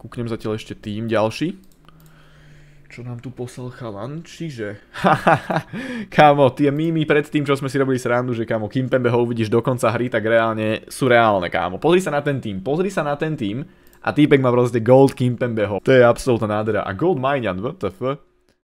Kúknem zatiaľ ešte tým ďalší. Čo nám tu poslal chalan? Čiže... kámo, tie mýmy pred tým, čo sme si robili srandu, že kámo, Kimpembe ho uvidíš do konca hry, tak reálne sú reálne, kámo. Pozri sa na ten tým, pozri sa na ten tým a týpek má proste Gold Kimpembeho. To je absolútna nádhera. A Gold what the fuck?